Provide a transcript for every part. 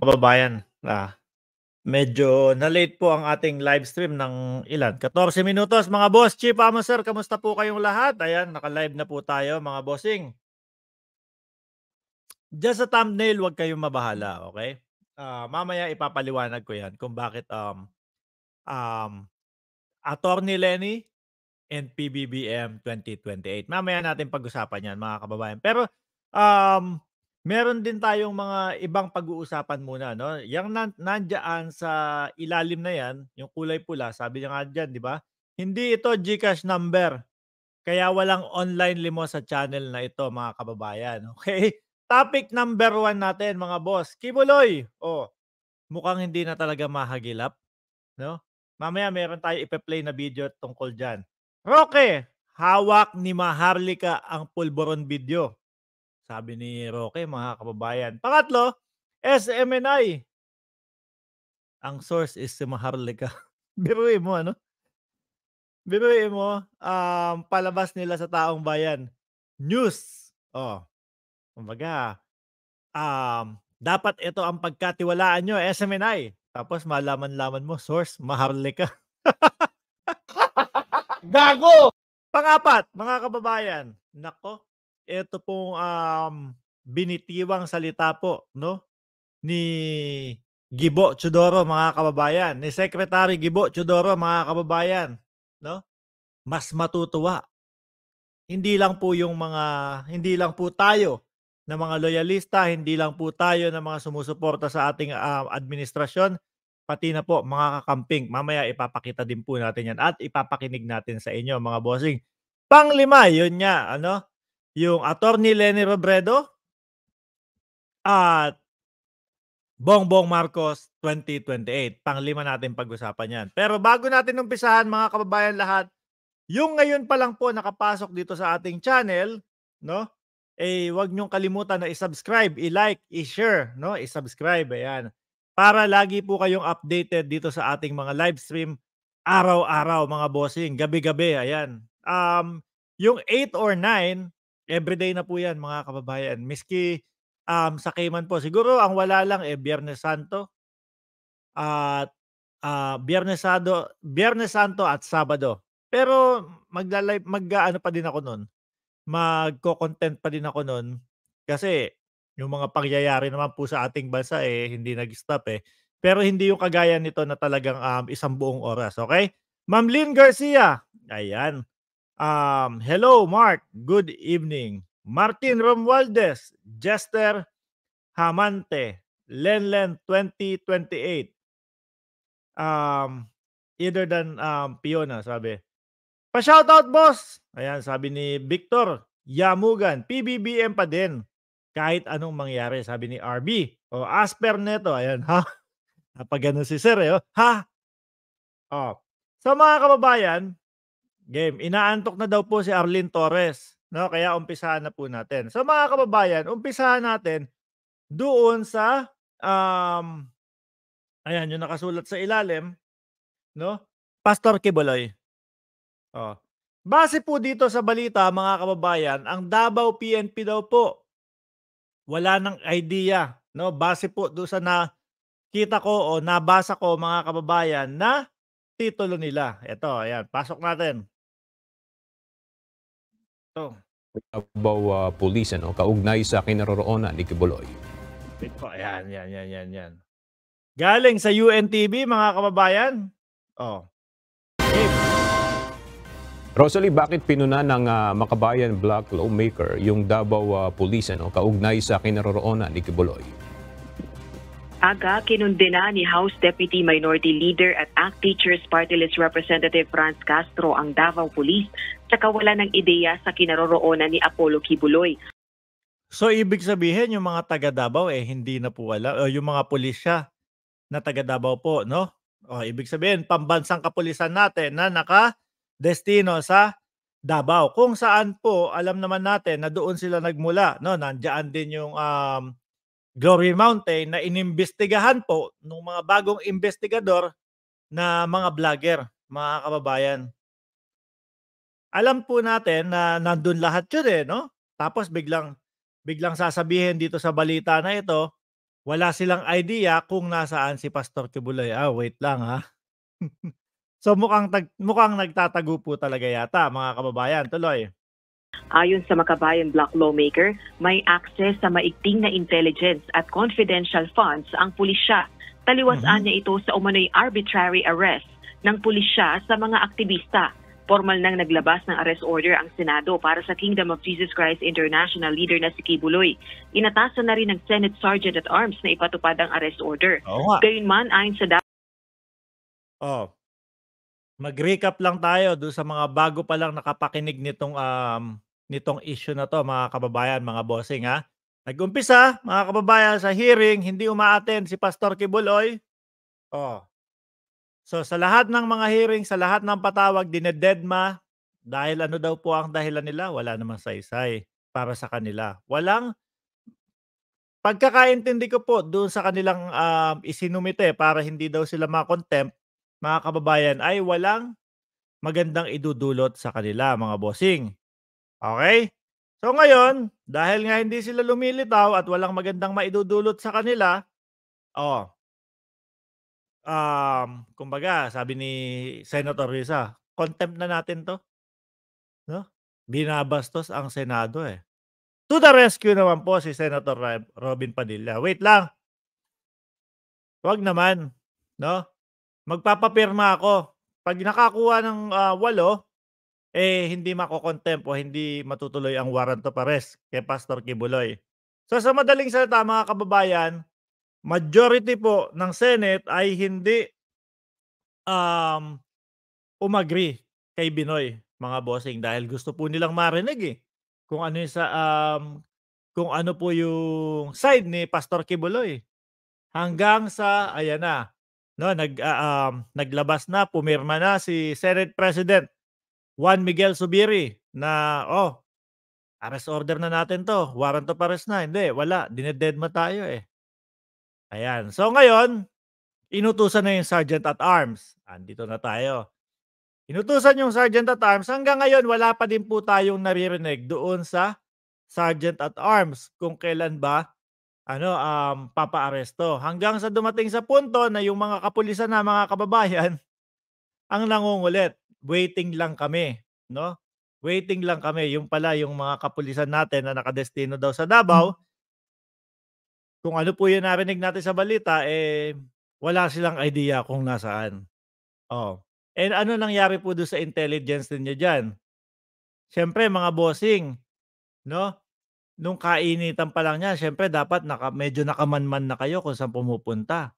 kababayan, ah, medyo na-late po ang ating live stream ng ilan? 14 minutos. Mga boss, Chief Amo Sir, kamusta po kayong lahat? Ayan, naka-live na po tayo mga bossing. Just a thumbnail, wag kayong mabahala, okay? Uh, mamaya ipapaliwanag ko yan kung bakit um, um, Attorney Lenny and PBBM 2028. Mamaya natin pag-usapan yan mga kababayan. Pero um, Meron din tayong mga ibang pag-uusapan muna, no? Yang nan- nandiyan sa ilalim na yan, yung kulay pula, sabi niya nga dyan, di ba? Hindi ito Gcash number. Kaya walang online limo sa channel na ito, mga kababayan. Okay? Topic number one natin, mga boss. Kibuloy! Oh, mukhang hindi na talaga mahagilap. No? Mamaya meron tayo ipe-play na video tungkol dyan. Roque, hawak ni Maharlika ang pulboron video. Sabi ni Roque, mga kababayan. Pangatlo, SMNI. Ang source is si Maharlika. Biruin mo, ano? Biruin mo, um, palabas nila sa taong bayan. News. Oh. Kumbaga, um, dapat ito ang pagkatiwalaan nyo, SMNI. Tapos malaman-laman mo, source, Maharlika. Gago! Pangapat, mga kababayan. Nako, ito pong um, binitiwang salita po no ni Gibo Chudoro mga kababayan, ni Secretary Gibo Chudoro mga kababayan, no? Mas matutuwa. Hindi lang po yung mga hindi lang po tayo na mga loyalista, hindi lang po tayo na mga sumusuporta sa ating uh, administrasyon, pati na po mga kakamping. Mamaya ipapakita din po natin 'yan at ipapakinig natin sa inyo mga bossing. Panglima, yun nga, ano? yung attorney Lenny Robredo at Bongbong Marcos 2028. Panglima natin pag-usapan yan. Pero bago natin umpisahan mga kababayan lahat, yung ngayon pa lang po nakapasok dito sa ating channel, no? Eh wag niyo kalimutan na i-subscribe, i-like, i-share, no? I-subscribe, ayan. Para lagi po kayong updated dito sa ating mga live stream araw-araw mga bossing, gabi-gabi, ayan. Um, yung 8 or 9, everyday na po yan mga kababayan. Miski um, sa Cayman po, siguro ang wala lang eh Biyernes Santo at uh, Biyernes Santo, Biyernes Santo at Sabado. Pero magla-live mag ano pa din ako noon. Magko-content pa din ako noon kasi yung mga pangyayari naman po sa ating bansa eh hindi nag-stop eh. Pero hindi yung kagaya nito na talagang um, isang buong oras, okay? Ma'am Lynn Garcia. Ayan. Um, hello, Mark. Good evening. Martin Romualdez, Jester Hamante, Lenlen 2028. Um, either than um, Piona, sabi. Pa-shoutout, boss! Ayan, sabi ni Victor Yamugan. PBBM pa din. Kahit anong mangyari, sabi ni RB. O, Asper neto. Ayan, ha? Napag si Sir, eh, oh. ha? O. Oh. So, mga kababayan, game. Inaantok na daw po si Arlin Torres. No? Kaya umpisahan na po natin. So mga kababayan, umpisahan natin doon sa um, ayan, yung nakasulat sa ilalim, no? Pastor Kiboloy. Oh. Base po dito sa balita, mga kababayan, ang Davao PNP daw po wala nang idea, no? Base po doon sa nakita ko o nabasa ko mga kababayan na titulo nila. Ito, ayan, pasok natin. Oh. Abaw uh, Police, ano, kaugnay sa kinaroroonan ni Kibuloy. Ito, ayan, yan, yan, yan, yan. Galing sa UNTV, mga kababayan. Oh. Dave. Rosalie, bakit pinuna ng uh, makabayan black lawmaker yung Davao uh, Police, ano, kaugnay sa kinaroroonan ni Kibuloy? Aga, kinundena ni House Deputy Minority Leader at ACT Teachers Party List Representative Franz Castro ang Davao Police sa kawalan ng ideya sa kinaroroonan ni Apollo Kibuloy. So ibig sabihin yung mga taga Davao eh hindi na po wala o yung mga pulisya na taga Davao po no? O ibig sabihin pambansang kapulisan natin na naka destino sa Davao kung saan po alam naman natin na doon sila nagmula no nandiyan din yung um, Glory Mountain na inimbestigahan po ng mga bagong investigador na mga vlogger, mga kababayan. Alam po natin na nandun lahat yun eh, no? Tapos biglang, biglang sasabihin dito sa balita na ito, wala silang idea kung nasaan si Pastor Kibuloy. Ah, wait lang ha. so mukhang, tag, mukhang nagtatago po talaga yata mga kababayan. Tuloy. Ayon sa Makabayan Block Lawmaker, may access sa maigting na intelligence at confidential funds ang pulisya. Taliwasaan mm-hmm. niya ito sa umano'y arbitrary arrest ng pulisya sa mga aktivista. Formal nang naglabas ng arrest order ang Senado para sa Kingdom of Jesus Christ International leader na si Kibuloy. Inatasan na rin ng Senate Sergeant at Arms na ipatupad ang arrest order. Oh, wow. Gayunman ayon sa... Oh, Mag-recap lang tayo doon sa mga bago pa lang nakapakinig nitong um, nitong issue na to mga kababayan, mga bossing ha. Nag-umpisa mga kababayan sa hearing, hindi umaaten si Pastor Kibuloy. Oh. So sa lahat ng mga hearing, sa lahat ng patawag dinededma dahil ano daw po ang dahilan nila, wala namang saysay para sa kanila. Walang pagkakaintindi ko po doon sa kanilang um, isinumite para hindi daw sila makontempt mga kababayan, ay walang magandang idudulot sa kanila, mga bossing. Okay? So ngayon, dahil nga hindi sila lumilitaw at walang magandang maidudulot sa kanila, oh, um, kumbaga, sabi ni Senator Risa, contempt na natin to. No? Binabastos ang Senado eh. To the rescue naman po si Senator Robin Padilla. Wait lang. Huwag naman, no? magpapapirma ako. Pag nakakuha ng uh, walo, eh hindi makokontempt o hindi matutuloy ang waranto pares kay Pastor Kibuloy. So sa madaling salita mga kababayan, majority po ng Senate ay hindi um, umagree kay Binoy mga bossing dahil gusto po nilang marinig eh kung ano yung sa um, kung ano po yung side ni Pastor Kibuloy hanggang sa ayan na No, nag uh, um, naglabas na, pumirma na si Senate President Juan Miguel Subiri na oh, arrest order na natin to. Warrant of arrest na. Hindi, wala. Dinededma tayo eh. Ayan. So ngayon, inutusan na yung Sergeant at Arms. Andito na tayo. Inutusan yung Sergeant at Arms. Hanggang ngayon, wala pa din po tayong naririnig doon sa Sergeant at Arms kung kailan ba ano um papaaresto hanggang sa dumating sa punto na yung mga kapulisan na mga kababayan ang nangungulit waiting lang kami no waiting lang kami yung pala yung mga kapulisan natin na nakadestino daw sa Davao hmm. kung ano po yung narinig natin sa balita eh wala silang idea kung nasaan oh and ano nangyari po do sa intelligence niyo diyan syempre mga bossing no nung kainitan pa lang niya, syempre dapat naka, medyo nakamanman na kayo kung saan pumupunta.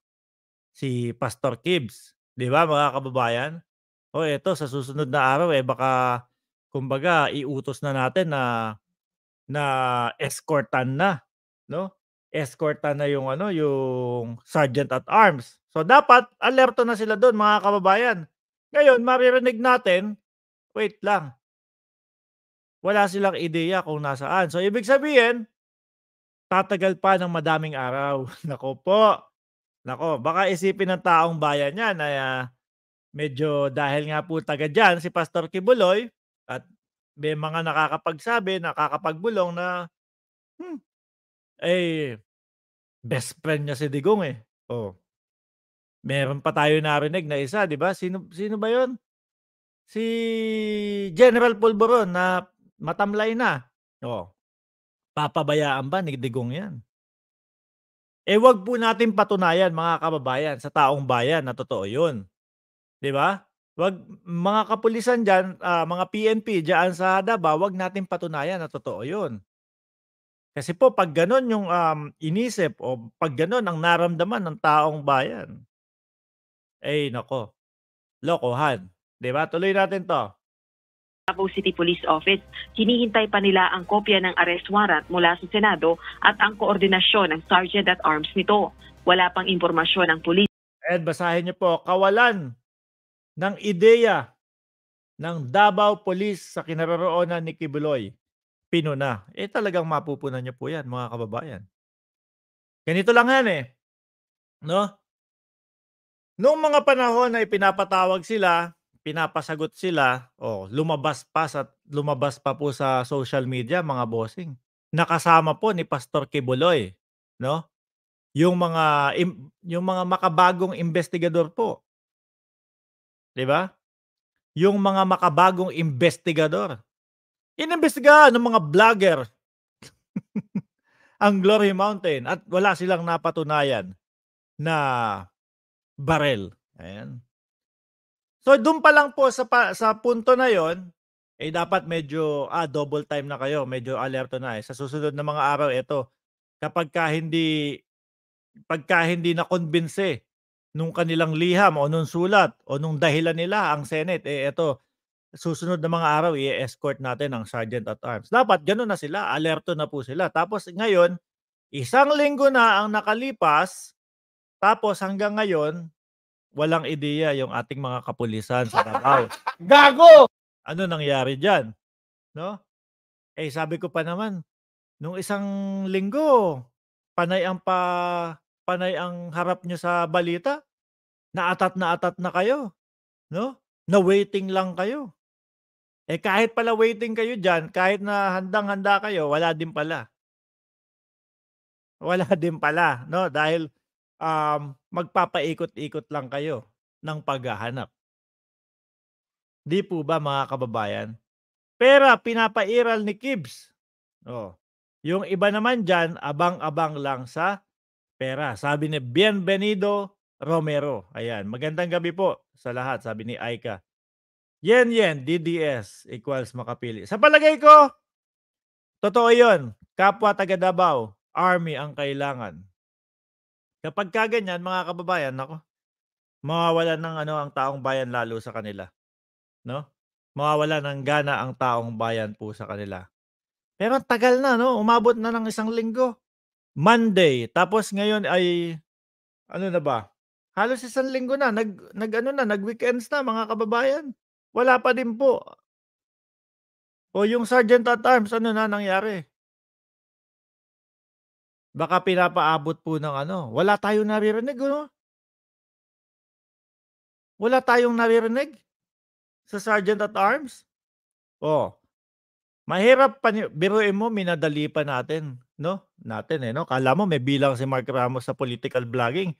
Si Pastor Kibbs, di ba mga kababayan? O eto, sa susunod na araw, eh baka, kumbaga, iutos na natin na na escortan na, no? Escortan na yung ano, yung sergeant at arms. So dapat alerto na sila doon mga kababayan. Ngayon, maririnig natin, wait lang, wala silang ideya kung nasaan. So, ibig sabihin, tatagal pa ng madaming araw. Nako po. Nako, baka isipin ng taong bayan niya na uh, ah, medyo dahil nga po taga dyan si Pastor Kibuloy at may mga nakakapagsabi, nakakapagbulong na hmm, eh best friend niya si Digong eh. Oh. Meron pa tayo narinig na isa, 'di ba? Sino sino ba 'yon? Si General Polboron na matamlay na. Oh. Papabayaan ba ni Digong 'yan? Eh wag po natin patunayan mga kababayan sa taong bayan na totoo 'yun. 'Di ba? Wag mga kapulisan diyan, uh, ah, mga PNP diyan sa Davao, wag natin patunayan na totoo 'yun. Kasi po pag ganun yung um, inisip o pag ganun ang naramdaman ng taong bayan, eh nako, lokohan. 'Di ba? Tuloy natin 'to. Davao City Police Office, hinihintay pa nila ang kopya ng arrest warrant mula sa Senado at ang koordinasyon ng Sergeant at Arms nito. Wala pang impormasyon ng pulis. Ed, basahin niyo po, kawalan ng ideya ng Davao Police sa kinaroroonan ni Kibuloy. Pino na. Eh talagang mapupunan niyo po yan mga kababayan. Ganito lang yan eh. No? Noong mga panahon na ipinapatawag sila pinapasagot sila, oh, lumabas pa sa lumabas pa po sa social media mga bossing. Nakasama po ni Pastor Kibuloy, no? Yung mga yung mga makabagong investigador po. 'Di ba? Yung mga makabagong investigador. Inimbestiga ng mga vlogger ang Glory Mountain at wala silang napatunayan na barrel. Ayan. So doon pa lang po sa sa punto na 'yon, eh dapat medyo ah double time na kayo, medyo alerto na eh. Sa susunod na mga araw ito, kapag ka hindi pagka hindi na convince nung kanilang liham o nung sulat o nung dahilan nila ang Senate, eh ito susunod na mga araw i-escort natin ang Sergeant at Arms. Dapat ganoon na sila, alerto na po sila. Tapos ngayon, isang linggo na ang nakalipas, tapos hanggang ngayon, walang ideya yung ating mga kapulisan sa Davao. Gago! Ano nangyari diyan? No? Eh sabi ko pa naman, nung isang linggo, panay ang pa panay ang harap nyo sa balita. Naatat na atat na kayo. No? Na waiting lang kayo. Eh kahit pala waiting kayo diyan, kahit na handang-handa kayo, wala din pala. Wala din pala, no? Dahil um, magpapaikot-ikot lang kayo ng paghahanap. Di po ba mga kababayan? Pera pinapairal ni Kibs. Oh. Yung iba naman dyan, abang-abang lang sa pera. Sabi ni Bienvenido Romero. Ayan, magandang gabi po sa lahat, sabi ni Aika. Yen yen, DDS equals makapili. Sa palagay ko, totoo yun. Kapwa taga Davao, army ang kailangan. Kapag ka ganyan, mga kababayan, nako, mawawala ng ano ang taong bayan lalo sa kanila. No? Mawawala ng gana ang taong bayan po sa kanila. Pero tagal na, no? Umabot na ng isang linggo. Monday. Tapos ngayon ay, ano na ba? Halos isang linggo na. Nag, nag ano na, nag-weekends na, mga kababayan. Wala pa din po. O yung Sergeant at Arms, ano na nangyari? Baka pinapaabot po ng ano. Wala tayong naririnig, ano? Wala tayong naririnig sa Sergeant at Arms. Oh. Mahirap pa biruin mo minadali pa natin, no? Natin eh, no? Kala mo may bilang si Mark Ramos sa political vlogging.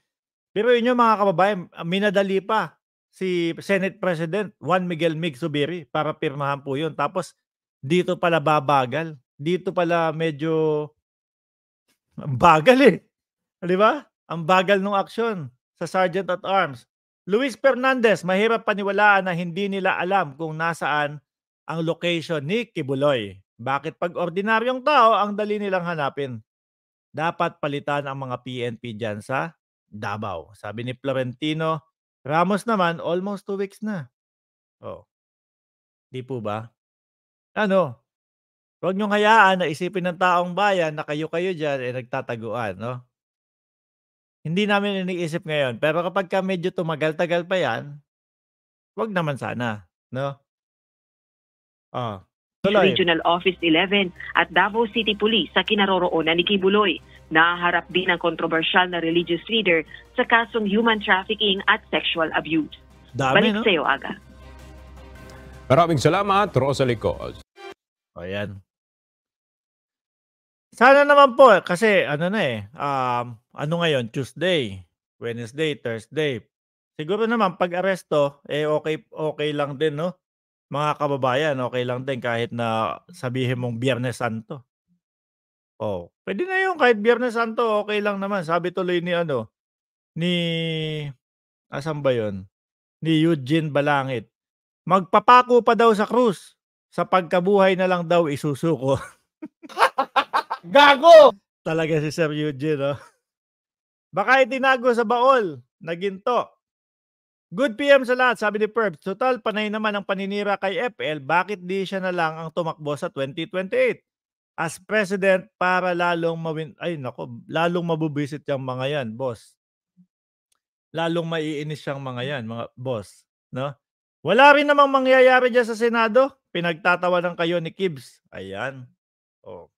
Pero inyo mga kababayan, minadali pa si Senate President Juan Miguel Migsubiri para pirmahan po 'yon. Tapos dito pala babagal. Dito pala medyo ang bagal eh. Di ba? Ang bagal ng aksyon sa Sergeant at Arms. Luis Fernandez, mahirap paniwalaan na hindi nila alam kung nasaan ang location ni Kibuloy. Bakit pag ordinaryong tao, ang dali nilang hanapin? Dapat palitan ang mga PNP dyan sa Davao. Sabi ni Florentino, Ramos naman, almost two weeks na. Oh. Di po ba? Ano? Huwag niyong hayaan na isipin ng taong bayan na kayo-kayo dyan eh, nagtataguan, no? Hindi namin iniisip ngayon. Pero kapag ka medyo tumagal-tagal pa yan, wag naman sana, no? Ah. Tuloy. Regional Office 11 at Davao City Police sa kinaroroonan ni Kibuloy. Naharap din ang kontrobersyal na religious leader sa kasong human trafficking at sexual abuse. Dami, Balik no? sa iyo, Aga. Maraming salamat, Rosalie Coz. Ayan. Sana naman po eh, kasi ano na eh um ano ngayon Tuesday, Wednesday, Thursday. Siguro naman pag aresto eh okay okay lang din no. Mga kababayan, okay lang din kahit na sabihin mong Biyernes Santo. Oh, pwede na 'yon kahit Biyernes Santo okay lang naman. Sabi tuloy ni ano ni asan ba 'yon? Ni Eugene Balangit. Magpapako pa daw sa krus sa pagkabuhay na lang daw isusuko. Gago! Talaga si Sir Eugene, oh. Baka itinago sa baol. Naginto. Good PM sa lahat, sabi ni Perb. Total, panay naman ang paninira kay FL. Bakit di siya na lang ang tumakbo sa 2028? As president, para lalong mawin... Ay, nako, lalong mabubisit yung mga yan, boss. Lalong maiinis siyang mga yan, mga boss. No? Wala rin namang mangyayari dyan sa Senado. Pinagtatawanan kayo ni Kibs. Ayan. Oh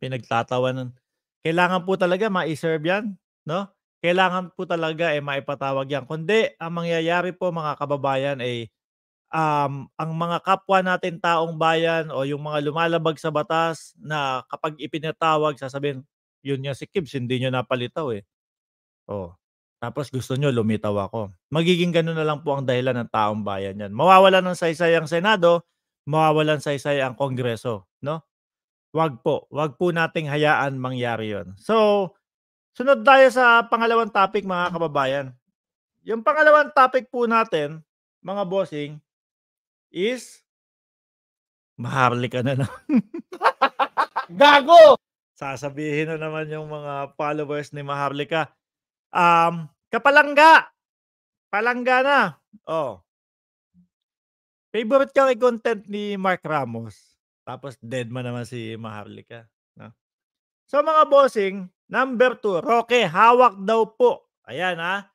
pinagtatawanan. Kailangan po talaga ma-serve yan, no? Kailangan po talaga ay eh, maipatawag yan. Kundi ang mangyayari po mga kababayan ay eh, um, ang mga kapwa natin taong bayan o yung mga lumalabag sa batas na kapag ipinatawag, sasabihin, yun yung si Kibs, hindi nyo napalitaw eh. Oh. Tapos gusto nyo, lumitaw ako. Magiging ganun na lang po ang dahilan ng taong bayan yan. Mawawalan ng saysay ang Senado, mawawalan saysay ang Kongreso. No? Wag po. Wag po nating hayaan mangyari yon. So, sunod tayo sa pangalawang topic mga kababayan. Yung pangalawang topic po natin, mga bossing, is maharlika na lang. Gago! Sasabihin na naman yung mga followers ni Maharlika. Um, kapalangga! Palangga na! Oh. Favorite kang i-content ni Mark Ramos tapos deadman naman si Maharlika. No? So mga bossing, number 2, Roque, hawak daw po. Ayan ha.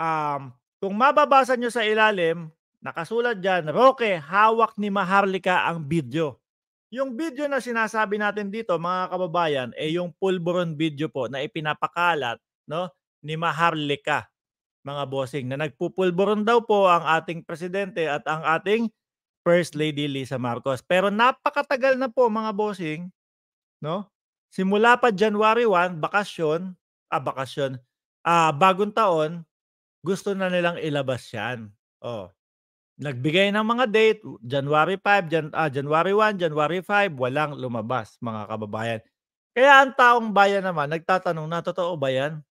Ah. Um, kung mababasa nyo sa ilalim, nakasulat dyan, Roque, hawak ni Maharlika ang video. Yung video na sinasabi natin dito, mga kababayan, ay eh yung pulburon video po na ipinapakalat no, ni Maharlika mga bossing na nagpupulboron daw po ang ating presidente at ang ating First Lady Lisa Marcos. Pero napakatagal na po mga bossing, no? Simula pa January 1, bakasyon, ah bakasyon, ah bagong taon, gusto na nilang ilabas 'yan. Oh. Nagbigay ng mga date, January 5, Jan, ah, January 1, January 5, walang lumabas mga kababayan. Kaya ang taong bayan naman nagtatanong na totoo ba 'yan?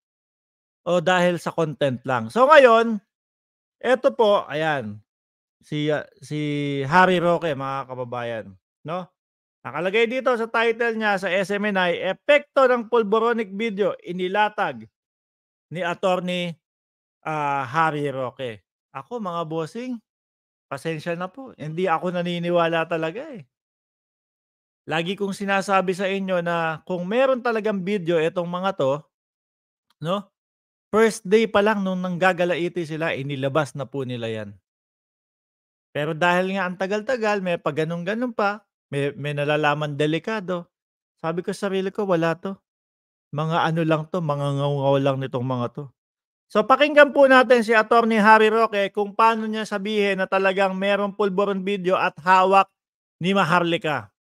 O dahil sa content lang. So ngayon, eto po, ayan, si ah, si Harry Roque mga kababayan, no? Nakalagay dito sa title niya sa SMNI, Epekto ng Pulboronic Video inilatag ni attorney ah, Harry Roque. Ako mga bossing, pasensya na po. Hindi ako naniniwala talaga eh. Lagi kong sinasabi sa inyo na kung meron talagang video itong mga to, no? First day pa lang nung nanggagalaiti sila, inilabas na po nila yan. Pero dahil nga ang tagal-tagal, may pa ganun pa, may, may nalalaman delikado. Sabi ko sa sarili ko, wala to. Mga ano lang to, mga ngaw lang nitong mga to. So pakinggan po natin si Attorney Harry Roque kung paano niya sabihin na talagang merong pulboron video at hawak ni Maharlika.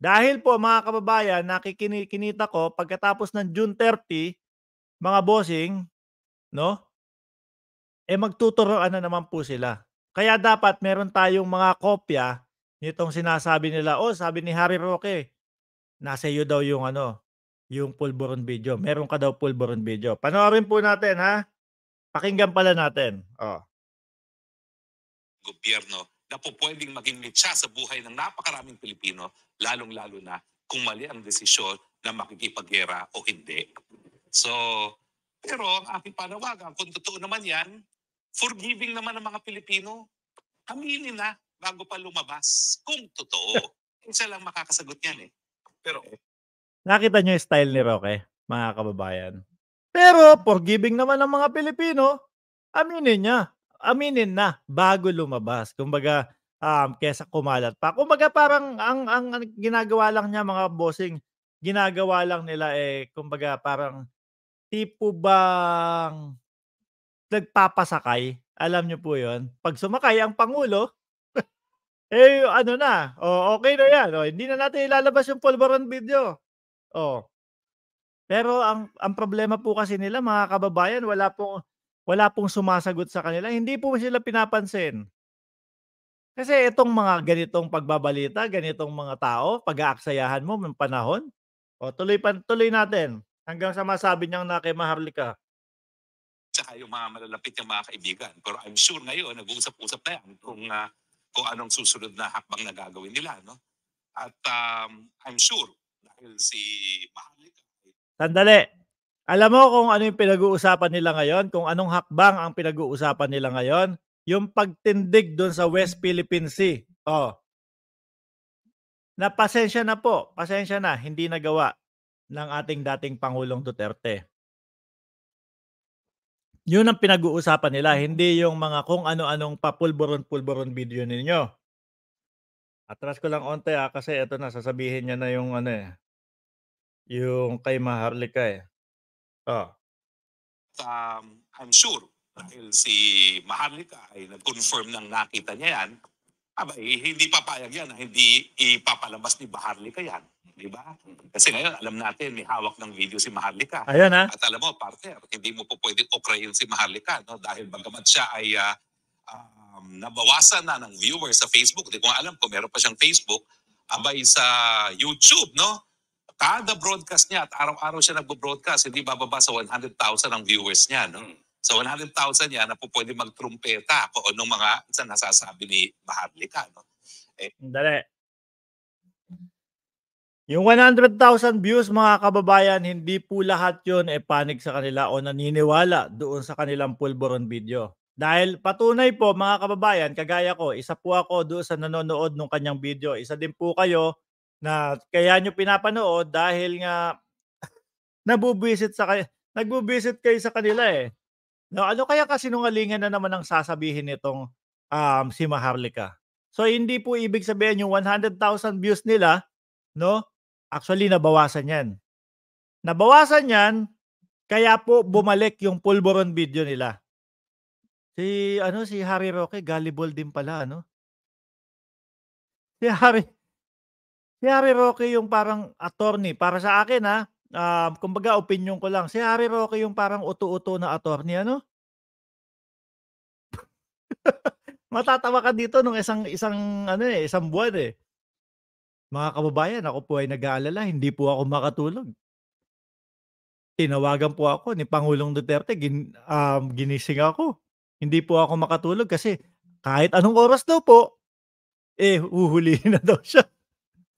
Dahil po mga kababayan, nakikinita ko pagkatapos ng June 30, mga bossing, no? Eh magtuturoan na naman po sila. Kaya dapat meron tayong mga kopya nitong sinasabi nila, oh, sabi ni Harry Roque, nasa iyo daw yung ano, yung pulburon video. Meron ka daw pulburon video. Panoorin po natin ha. Pakinggan pala natin. Oh. Gobyerno na po pwedeng maging litsa sa buhay ng napakaraming Pilipino, lalong-lalo na kung mali ang desisyon na makikipaggera o hindi. So, pero ang aking panawagan, kung totoo naman yan, Forgiving naman ng mga Pilipino. Aminin na bago pa lumabas kung totoo. Isa lang makakasagot niyan eh. Pero Nakita nyo yung style ni Roque, mga kababayan. Pero forgiving naman ng mga Pilipino, aminin niya. Aminin na bago lumabas. Kumbaga, um, kesa kumalat pa. Kumbaga parang ang, ang, ang ginagawa lang niya mga bossing, ginagawa lang nila eh, kumbaga parang tipo bang nagpapasakay. Alam niyo po yon Pag sumakay ang Pangulo, eh, ano na. O, oh, okay na yan. Oh, hindi na natin ilalabas yung polvoron video. Oh. Pero ang ang problema po kasi nila mga kababayan, wala pong wala pong sumasagot sa kanila. Hindi po sila pinapansin. Kasi itong mga ganitong pagbabalita, ganitong mga tao, pag-aaksayahan mo ng panahon, o oh, tuloy, pa, tuloy natin hanggang sa masabi niyang na kay Maharlika, yung mga malalapit yung mga kaibigan. Pero I'm sure ngayon, nag-uusap-usap na yan kung, uh, kung anong susunod na hakbang na gagawin nila. No? At um, I'm sure, dahil si Mahalika... Sandali! Alam mo kung ano yung pinag-uusapan nila ngayon? Kung anong hakbang ang pinag-uusapan nila ngayon? Yung pagtindig doon sa West Philippine Sea. Oh. Na pasensya na po. Pasensya na. Hindi nagawa ng ating dating Pangulong Duterte yun ang pinag-uusapan nila, hindi yung mga kung ano-anong papulboron-pulboron video ninyo. Atras ko lang onte ah, kasi ito na, sasabihin niya na yung ano eh, yung kay Maharlika eh. Oh. Um, I'm sure dahil si Maharlika ay nag-confirm nang nakita niya yan, Aba, eh, hindi papayag yan. Ah. Hindi ipapalabas ni Maharlika yan. Di ba? Kasi ngayon, alam natin, may hawak ng video si Maharlika. Ayan ha? Ah. At alam mo, partner, hindi mo po pwede ukrayin si Maharlika. No? Dahil bagamat siya ay uh, um, nabawasan na ng viewers sa Facebook. Hindi ko alam kung meron pa siyang Facebook. Abay sa YouTube, no? Kada broadcast niya at araw-araw siya nagbo-broadcast, hindi bababa sa 100,000 ang viewers niya, no? Hmm. So 100,000 yan na po pwede magtrumpeta kung anong mga sa nasasabi ni Maharlika. No? Eh, Dali. Yung 100,000 views mga kababayan, hindi po lahat yun e eh, panig sa kanila o naniniwala doon sa kanilang pulboron video. Dahil patunay po mga kababayan, kagaya ko, isa po ako doon sa nanonood ng kanyang video. Isa din po kayo na kaya nyo pinapanood dahil nga nabubisit sa kayo, nagbubisit kayo sa kanila eh. No, ano kaya kasi kasinungalingan na naman ang sasabihin nitong um, si Maharlika? So hindi po ibig sabihin yung 100,000 views nila, no? Actually nabawasan 'yan. Nabawasan 'yan kaya po bumalik yung pulboron video nila. Si ano si Harry Roque gullible din pala ano. Si Harry Si Harry Roque yung parang attorney para sa akin ha um, kumbaga opinion ko lang, si Harry Roque yung parang uto-uto na attorney, ano? Matatawa ka dito nung isang isang ano eh, isang buwan eh. Mga kababayan, ako po ay nag-aalala, hindi po ako makatulog. Tinawagan po ako ni Pangulong Duterte, gin, um, ginising ako. Hindi po ako makatulog kasi kahit anong oras daw po, eh, uhulihin na daw siya.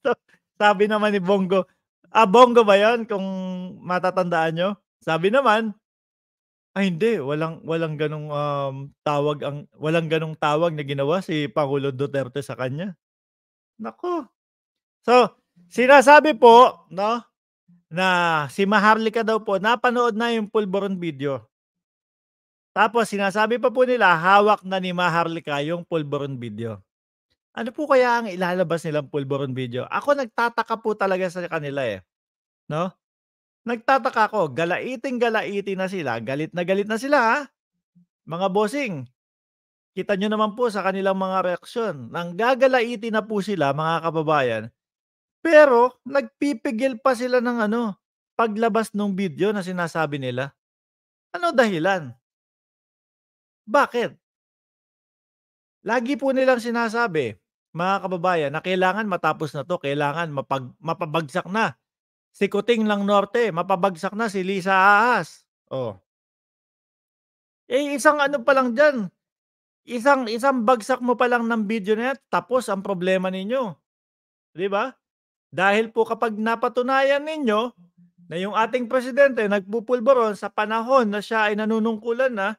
Sabi naman ni Bongo, Ah, bongga ba yan kung matatandaan nyo? Sabi naman, ay ah, hindi, walang walang ganong um, tawag ang walang ganong tawag na ginawa si Pangulo Duterte sa kanya. Nako. So, sinasabi po, no, na si Maharlika daw po napanood na yung pulboron video. Tapos sinasabi pa po nila hawak na ni Maharlika yung pulboron video. Ano po kaya ang ilalabas nilang pulboron video? Ako nagtataka po talaga sa kanila eh. No? Nagtataka ako, galaiting galaiti na sila, galit na galit na sila ha? Mga bossing, kita nyo naman po sa kanilang mga reaksyon. Nang gagalaiti na po sila, mga kababayan, pero nagpipigil pa sila ng ano, paglabas ng video na sinasabi nila. Ano dahilan? Bakit? Lagi po nilang sinasabi, mga kababayan, na kailangan matapos na to, kailangan mapag, mapabagsak na. Si Kuting lang Norte, mapabagsak na si Lisa Aas. Oh. Eh, isang ano pa lang dyan, isang, isang bagsak mo pa lang ng video na yan, tapos ang problema ninyo. Di ba? Dahil po kapag napatunayan ninyo na yung ating presidente nagpupulboron sa panahon na siya ay nanunungkulan na,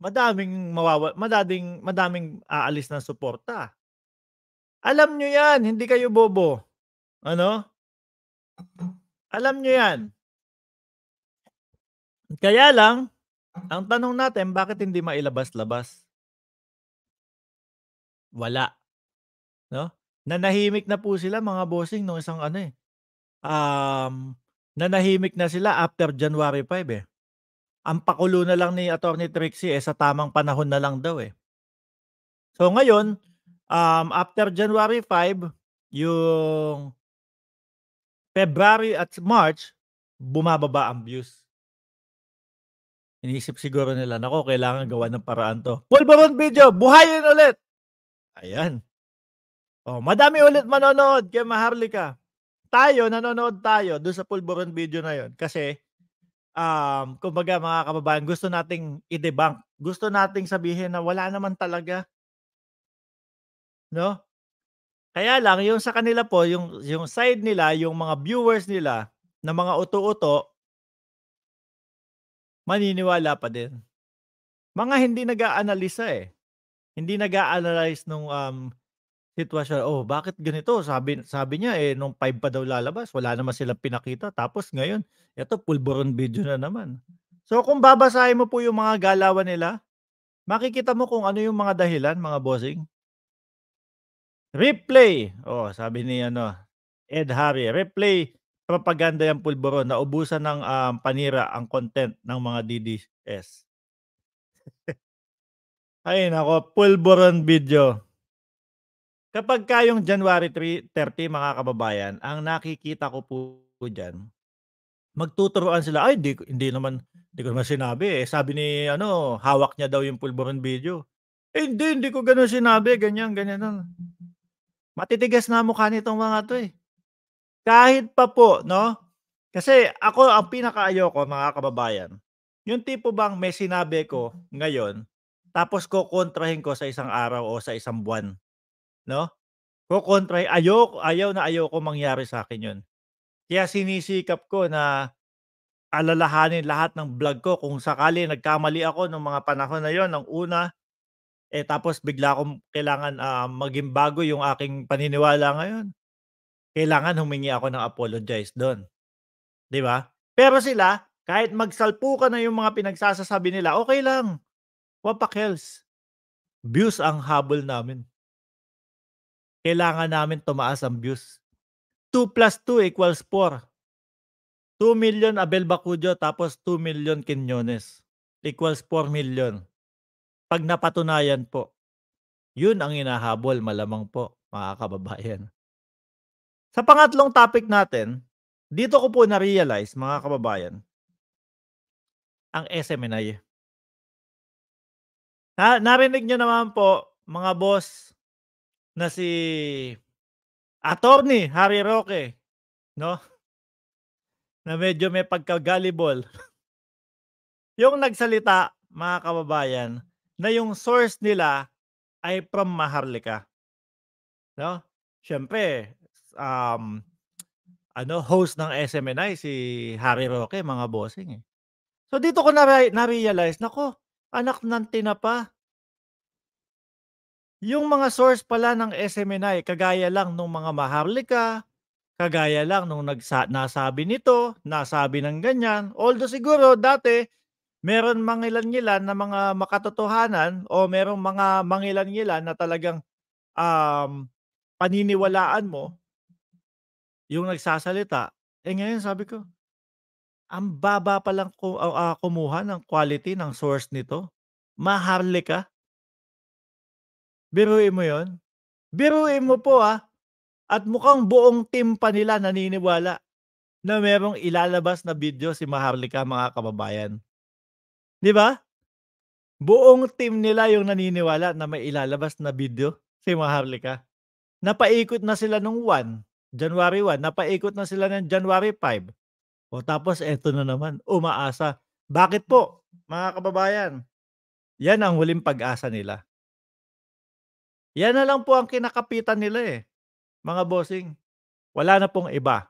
madaming mawawa, madading, madaming aalis ng suporta. Alam nyo yan, hindi kayo bobo. Ano? Alam nyo yan. Kaya lang, ang tanong natin, bakit hindi mailabas-labas? Wala. No? Nanahimik na po sila mga bossing nung isang ano eh. Um, nanahimik na sila after January 5 eh ang pakulo na lang ni Attorney Trixie eh, sa tamang panahon na lang daw eh. So ngayon, um, after January 5, yung February at March, bumababa ang views. Iniisip siguro nila, nako, kailangan gawa ng paraan to. Full Pulveron video, buhayin ulit! Ayan. Oh, madami ulit manonood kay Maharlika. Tayo, nanonood tayo doon sa Full Pulveron video na yon Kasi um, kumbaga mga kababayan, gusto nating i-debunk. Gusto nating sabihin na wala naman talaga. No? Kaya lang, yung sa kanila po, yung, yung side nila, yung mga viewers nila, na mga uto-uto, maniniwala pa din. Mga hindi nag-aanalisa eh. Hindi nag-a-analyze nung um, Sitwasyon, oh, bakit ganito? Sabi sabi niya eh nung 5 pa daw lalabas, wala naman silang pinakita. Tapos ngayon, eto pulburon video na naman. So kung babasahin mo po yung mga galawan nila, makikita mo kung ano yung mga dahilan, mga bossing. Replay. Oh, sabi ni ano, Ed Harry, replay propaganda yung na ubusan ng um, panira ang content ng mga DDS. Ay nako, pulburon video. Kapag kayong January 30, mga kababayan, ang nakikita ko po dyan, magtuturoan sila, ay, di, hindi naman, hindi ko naman sinabi. Eh. Sabi ni, ano, hawak niya daw yung pulburon video. Eh, hindi, hindi ko gano'n sinabi. Ganyan, ganyan. Lang. Matitigas na mukha nitong mga to eh. Kahit pa po, no? Kasi ako, ang pinakaayoko, mga kababayan, yung tipo bang may sinabi ko ngayon, tapos ko kontrahin ko sa isang araw o sa isang buwan no? Ko kontra, ayaw, ayaw na ayaw ko mangyari sa akin yun. Kaya sinisikap ko na alalahanin lahat ng vlog ko kung sakali nagkamali ako ng mga panahon na yon ng una eh tapos bigla akong kailangan uh, maging bago yung aking paniniwala ngayon. Kailangan humingi ako ng apologize doon. 'Di ba? Pero sila, kahit magsalpo ka na yung mga pinagsasasabi nila, okay lang. Wapakels. Views ang habol namin kailangan namin tumaas ang views. 2 plus 2 equals 4. 2 million Abel Bacudio tapos 2 million Quinones equals 4 million. Pag napatunayan po, yun ang inahabol malamang po mga kababayan. Sa pangatlong topic natin, dito ko po na-realize mga kababayan ang SMNI. Na, narinig nyo naman po mga boss na si Attorney Harry Roque, no? Na medyo may pagka yung nagsalita, mga kababayan, na yung source nila ay from Maharlika. No? Siyempre, um, ano, host ng SMNI si Harry Roque, mga bossing eh. So dito ko na-realize, nako, anak ng tinapa, yung mga source pala ng SMNI, kagaya lang nung mga maharlika, kagaya lang nung nagsa- nasabi nito, nasabi ng ganyan. Although siguro dati, meron mangilan-ngilan na mga makatotohanan o merong mga mangilan-ngilan na talagang um, paniniwalaan mo yung nagsasalita. Eh ngayon sabi ko, ang baba pa lang ku- ah, kumuha ng quality ng source nito. Maharlika. Biruin mo yon. Biruin mo po ah. At mukhang buong team pa nila naniniwala na merong ilalabas na video si Maharlika mga kababayan. Di ba? Buong team nila yung naniniwala na may ilalabas na video si Maharlika. Napaikot na sila nung 1, January 1. Napaikot na sila ng January 5. O tapos eto na naman, umaasa. Bakit po, mga kababayan? Yan ang huling pag-asa nila. Yan na lang po ang kinakapitan nila eh, mga bossing. Wala na pong iba.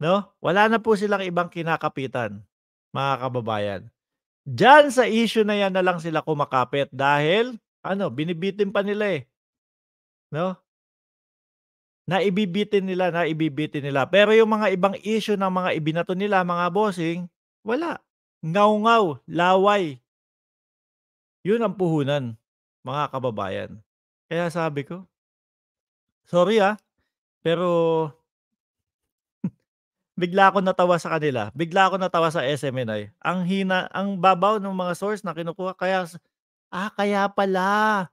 No? Wala na po silang ibang kinakapitan, mga kababayan. Diyan sa issue na yan na lang sila kumakapit dahil ano, binibitin pa nila eh. No? Naibibitin nila, naibibitin nila. Pero yung mga ibang issue ng mga ibinato nila, mga bossing, wala. Ngaw-ngaw, laway. Yun ang puhunan mga kababayan. Kaya sabi ko, sorry ah, pero bigla ako natawa sa kanila. Bigla ako natawa sa SMNI. Ang hina, ang babaw ng mga source na kinukuha. Kaya, ah, kaya pala.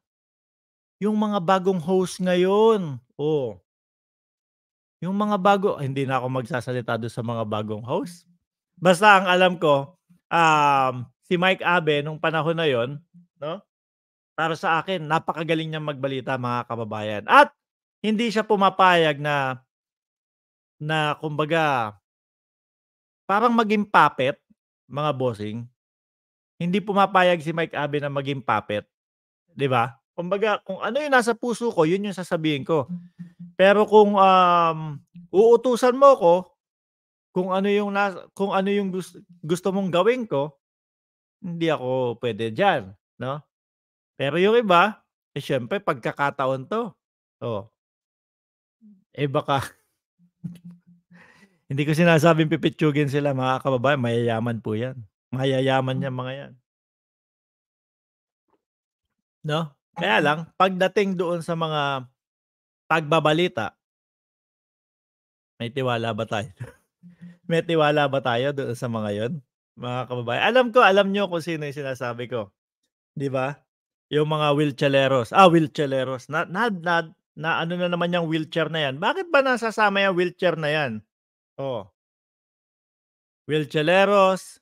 Yung mga bagong host ngayon. Oh. Yung mga bago, ah, hindi na ako magsasalita doon sa mga bagong host. Basta ang alam ko, um, si Mike Abe nung panahon na yon, no? para sa akin, napakagaling niya magbalita mga kababayan. At hindi siya pumapayag na na kumbaga parang maging puppet mga bossing. Hindi pumapayag si Mike Abe na maging puppet. 'Di ba? Kumbaga kung ano 'yung nasa puso ko, 'yun 'yung sasabihin ko. Pero kung um, uutusan mo ko kung ano 'yung nas- kung ano 'yung gusto, gusto mong gawin ko, hindi ako pwede diyan, no? Pero yung iba, eh syempre pagkakataon to. Oh. Eh baka Hindi ko sinasabing pipitsugin sila mga kababayan, mayayaman po 'yan. Mayayaman hmm. niya mga 'yan. No? Kaya mm. lang pagdating doon sa mga pagbabalita, may tiwala ba tayo? may tiwala ba tayo doon sa mga 'yon? Mga kababayan, alam ko, alam niyo kung sino 'yung sinasabi ko. 'Di ba? Yung mga wheelchaireros. Ah, wheelchaireros. Na, na, na, na ano na naman yung wheelchair na yan. Bakit ba nasasama yung wheelchair na yan? Oh. Wheelchaireros.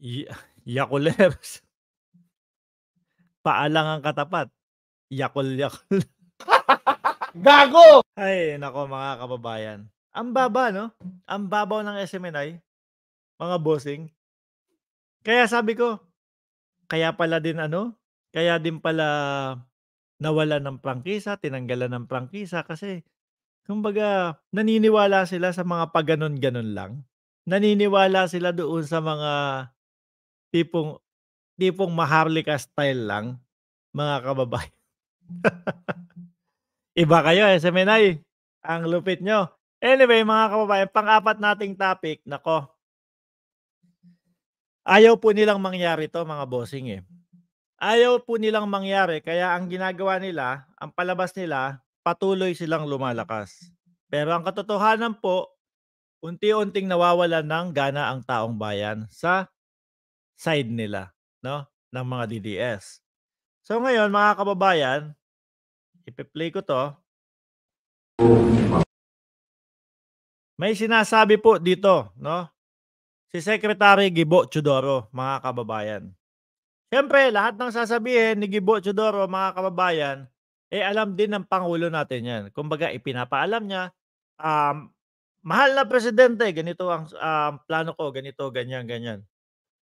Y- yakuleros. Paalang ang katapat. Yakul, yakul. Gago! Ay, nako mga kababayan. Ang baba, no? Ang babaw ng SMNI. Mga bossing. Kaya sabi ko, kaya pala din ano, kaya din pala nawala ng prangkisa, tinanggalan ng prangkisa kasi kumbaga naniniwala sila sa mga paganon-ganon lang. Naniniwala sila doon sa mga tipong tipong maharlika style lang mga kababayan. Iba kayo eh, Semenay. Ang lupit nyo. Anyway, mga kababayan, pang-apat nating topic, nako, Ayaw po nilang mangyari to mga bossing eh. Ayaw po nilang mangyari kaya ang ginagawa nila, ang palabas nila, patuloy silang lumalakas. Pero ang katotohanan po, unti-unting nawawalan ng gana ang taong bayan sa side nila, no? ng mga DDS. So ngayon mga kababayan, ipe-play ko to. May sinasabi po dito, no? si Secretary Gibo Chudoro, mga kababayan. Siyempre, lahat ng sasabihin ni Gibo Chudoro, mga kababayan, eh alam din ng Pangulo natin yan. Kumbaga, ipinapaalam niya, um, mahal na presidente, ganito ang um, plano ko, ganito, ganyan, ganyan.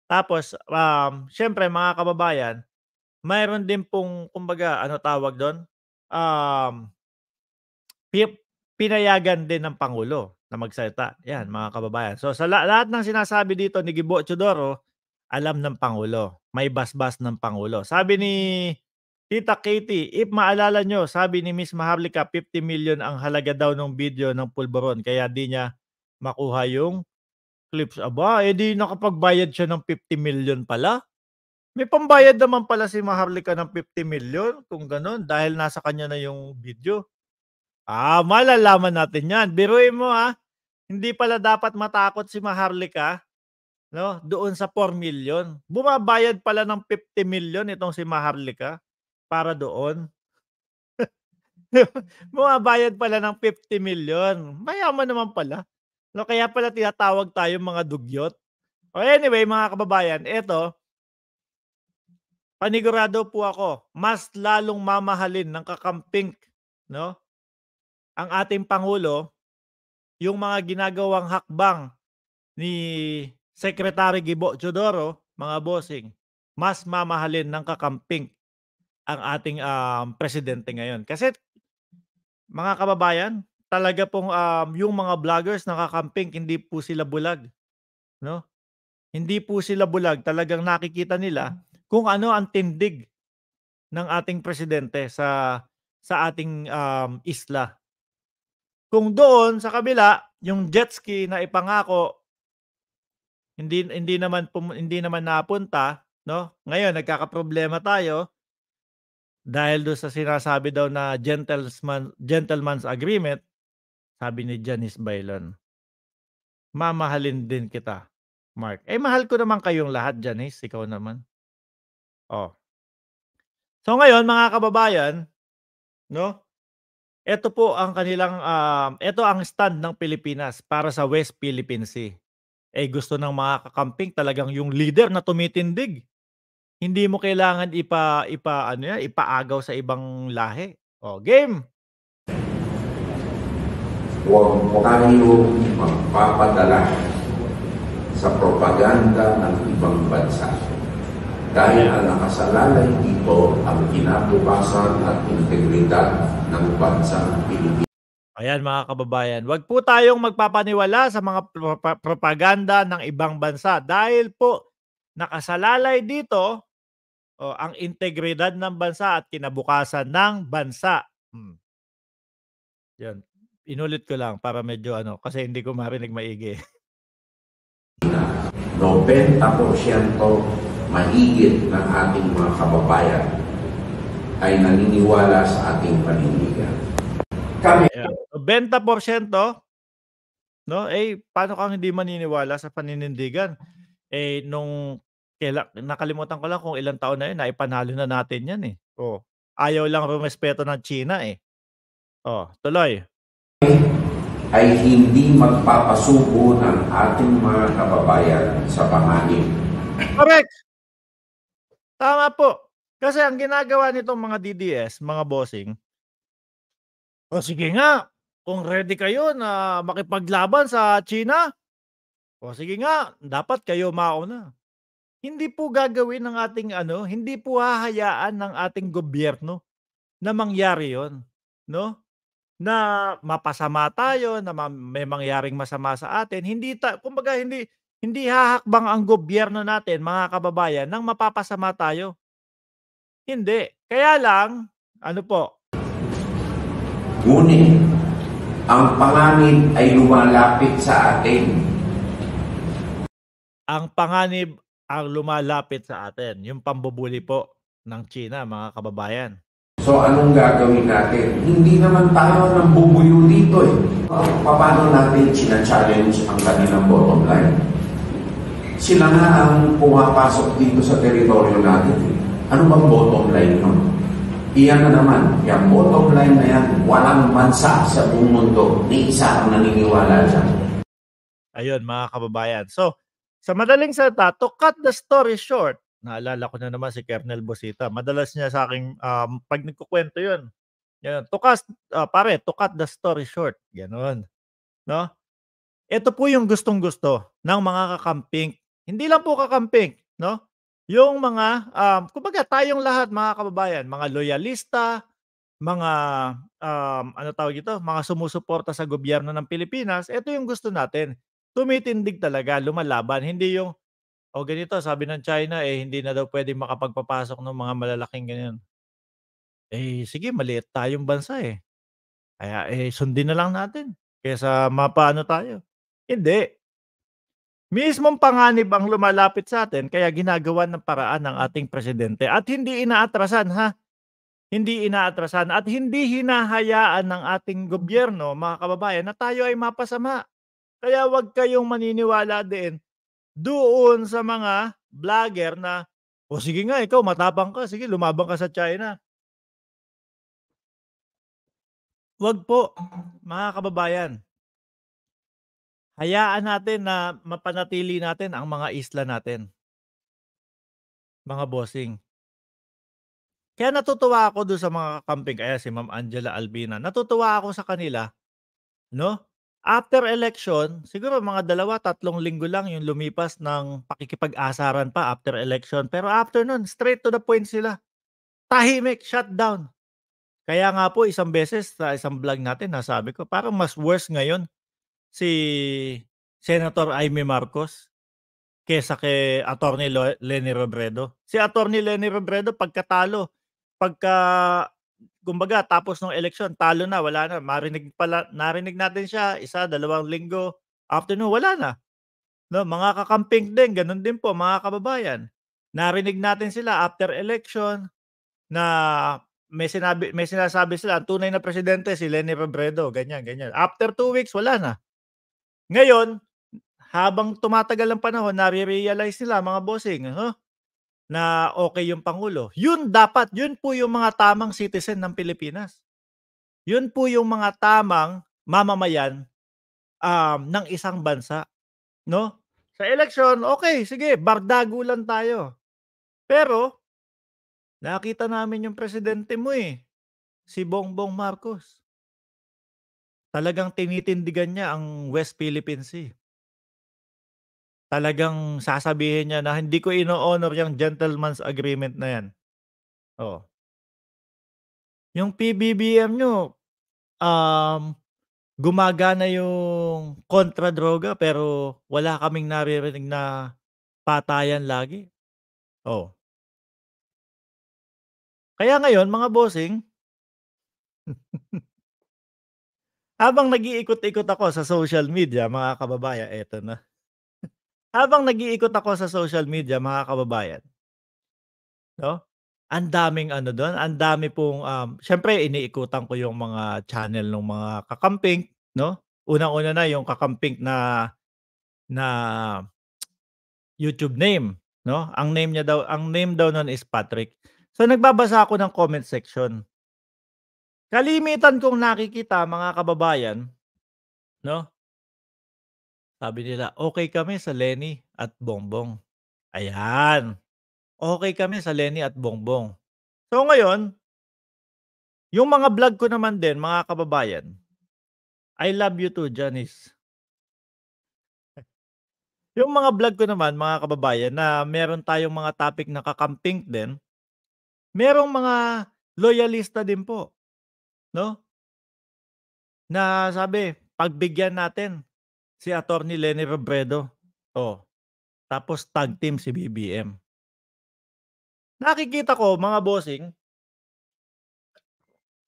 Tapos, um, siyempre, mga kababayan, mayroon din pong, kumbaga, ano tawag doon? Um, pinayagan din ng Pangulo na magsalita. Yan, mm. mga kababayan. So sa lahat ng sinasabi dito ni Gibo Chodoro, alam ng Pangulo. May basbas ng Pangulo. Sabi ni Tita Katie, if maalala nyo, sabi ni Miss Maharlika, 50 million ang halaga daw ng video ng pulboron. Kaya di niya makuha yung clips. Aba, eh di nakapagbayad siya ng 50 million pala. May pambayad naman pala si Maharlika ng 50 million kung ganun dahil nasa kanya na yung video. Ah, malalaman natin yan. Biruin mo ha. Ah. Hindi pala dapat matakot si Maharlika no, doon sa 4 million. Bumabayad pala ng 50 million itong si Maharlika para doon. Bumabayad pala ng 50 million. Mayaman naman pala. No, kaya pala tinatawag tayo mga dugyot. O anyway, mga kababayan, ito, panigurado po ako, mas lalong mamahalin ng kakamping no, ang ating Pangulo yung mga ginagawang hakbang ni Secretary Gibo Chodoro, mga bossing, mas mamahalin ng kakamping ang ating um, presidente ngayon. Kasi mga kababayan, talaga pong um, yung mga vloggers na nakakamping, hindi po sila bulag. No? Hindi po sila bulag. Talagang nakikita nila kung ano ang tindig ng ating presidente sa sa ating um, isla. Kung doon sa kabila, yung jet ski na ipangako hindi hindi naman pum, hindi naman napunta, no? Ngayon nagkakaproblema tayo dahil doon sa sinasabi daw na gentleman gentleman's agreement, sabi ni Janice Bailon. Mamahalin din kita, Mark. Eh mahal ko naman kayong lahat, Janice, ikaw naman. Oh. So ngayon mga kababayan, no? Ito po ang kanilang um, ito ang stand ng Pilipinas para sa West Philippine Sea. Eh gusto ng mga kakamping talagang yung leader na tumitindig. Hindi mo kailangan ipa ipa ano yan, ipaagaw sa ibang lahi. O game. Huwag mo kayong magpapadala sa propaganda ng ibang bansa dahil ang nakasalalay dito ang kinabukasan at integridad ng bansang Pilipinas. Ayan mga kababayan, wag po tayong magpapaniwala sa mga pro- propaganda ng ibang bansa dahil po nakasalalay dito oh, ang integridad ng bansa at kinabukasan ng bansa. Hmm. Yan. Inulit ko lang para medyo ano, kasi hindi ko marinig maigi. 90% mahigit ng ating mga kababayan ay naniniwala sa ating panindigan. Kami... Yeah. 20% no? Eh, paano kang hindi maniniwala sa paninindigan? Eh, nung kaila, nakalimutan ko lang kung ilang taon na yun, ipanalo na natin yan eh. Oh, ayaw lang respeto ng China eh. Oh, tuloy. Ay hindi magpapasuko ng ating mga kababayan sa panganib. Correct! Tama po. Kasi ang ginagawa nitong mga DDS, mga bossing, o sige nga, kung ready kayo na makipaglaban sa China, o sige nga, dapat kayo mauna. Hindi po gagawin ng ating ano, hindi po hahayaan ng ating gobyerno na mangyari yon, no? Na mapasama tayo, na may mangyaring masama sa atin. Hindi ta, kumbaga hindi hindi hahakbang ang gobyerno natin, mga kababayan, nang mapapasama tayo. Hindi. Kaya lang, ano po? Ngunit, ang panganib ay lumalapit sa atin. Ang panganib ang lumalapit sa atin. Yung pambubuli po ng China, mga kababayan. So anong gagawin natin? Hindi naman tayo nang bubuyo dito eh. Paano natin sina-challenge ang kanilang bottom line? sila nga ang pumapasok dito sa teritoryo natin. Ano bang bottom line nun? Iyan na naman, yung bottom line na yan, walang bansa sa buong mundo, ni isa ang naniniwala dyan. Ayun, mga kababayan. So, sa madaling salita, to cut the story short, naalala ko na naman si Kernel Bosita, madalas niya sa akin, um, pag nagkukwento yun, yan, to cut, uh, pare, to cut the story short. ganoon. No? Ito po yung gustong-gusto ng mga kakamping hindi lang po kakamping, no? Yung mga, um, kumbaga tayong lahat mga kababayan, mga loyalista, mga, um, ano tawag ito, mga sumusuporta sa gobyerno ng Pilipinas, ito yung gusto natin. Tumitindig talaga, lumalaban, hindi yung, o oh, ganito, sabi ng China, eh hindi na daw pwedeng makapagpapasok ng mga malalaking ganyan. Eh sige, maliit tayong bansa eh. Kaya eh sundin na lang natin kaysa mapaano tayo. Hindi. Mismong panganib ang lumalapit sa atin kaya ginagawa ng paraan ng ating presidente at hindi inaatrasan ha. Hindi inaatrasan at hindi hinahayaan ng ating gobyerno mga kababayan na tayo ay mapasama. Kaya wag kayong maniniwala din doon sa mga vlogger na o sige nga ikaw matapang ka, sige lumabang ka sa China. Wag po mga kababayan. Hayaan natin na mapanatili natin ang mga isla natin. Mga bossing. Kaya natutuwa ako doon sa mga kakamping kaya si Ma'am Angela Albina. Natutuwa ako sa kanila. No? After election, siguro mga dalawa, tatlong linggo lang yung lumipas ng pakikipag-asaran pa after election. Pero after nun, straight to the point sila. Tahimik, shutdown. Kaya nga po, isang beses sa isang vlog natin, nasabi ko, parang mas worse ngayon si Senator Aimee Marcos kesa kay Attorney Lenny Robredo. Si Attorney Lenny Robredo pagkatalo, pagka kumbaga tapos ng eleksyon, talo na, wala na. Marinig pala narinig natin siya isa, dalawang linggo afternoon, wala na. No, mga kakamping din, ganun din po mga kababayan. Narinig natin sila after election na may sinabi may sinasabi sila ang tunay na presidente si Lenny Robredo, ganyan ganyan. After two weeks wala na. Ngayon, habang tumatagal ang panahon, nare-realize nila mga bossing, huh? na okay yung Pangulo. Yun dapat, yun po yung mga tamang citizen ng Pilipinas. Yun po yung mga tamang mamamayan um, ng isang bansa. No? Sa election, okay, sige, bardago lang tayo. Pero, nakita namin yung presidente mo eh, si Bongbong Marcos. Talagang tinitindigan niya ang West Philippine Sea. Talagang sasabihin niya na hindi ko ino-honor yung gentleman's agreement na yan. Oh. Yung PBBM nyo, um, gumagana yung kontra-droga pero wala kaming naririnig na patayan lagi. Oh. Kaya ngayon, mga bossing, Habang nag-iikot-ikot ako sa social media, mga kababayan, eto na. Habang nag-iikot ako sa social media, mga kababayan, no? Ang daming ano doon, ang dami pong um syempre iniikutan ko yung mga channel ng mga kakamping, no? Unang-una na yung kakamping na na YouTube name, no? Ang name niya daw, ang name daw noon is Patrick. So nagbabasa ako ng comment section. Kalimitan kong nakikita mga kababayan, no? Sabi nila, okay kami sa Lenny at Bongbong. Ayan. Okay kami sa Lenny at Bongbong. So ngayon, yung mga vlog ko naman din, mga kababayan, I love you too, Janice. yung mga vlog ko naman, mga kababayan, na meron tayong mga topic na kakamping din, merong mga loyalista din po. 'no? Na sabi, pagbigyan natin si Attorney Lenny Robredo. Oh, tapos tag team si BBM. Nakikita ko mga bossing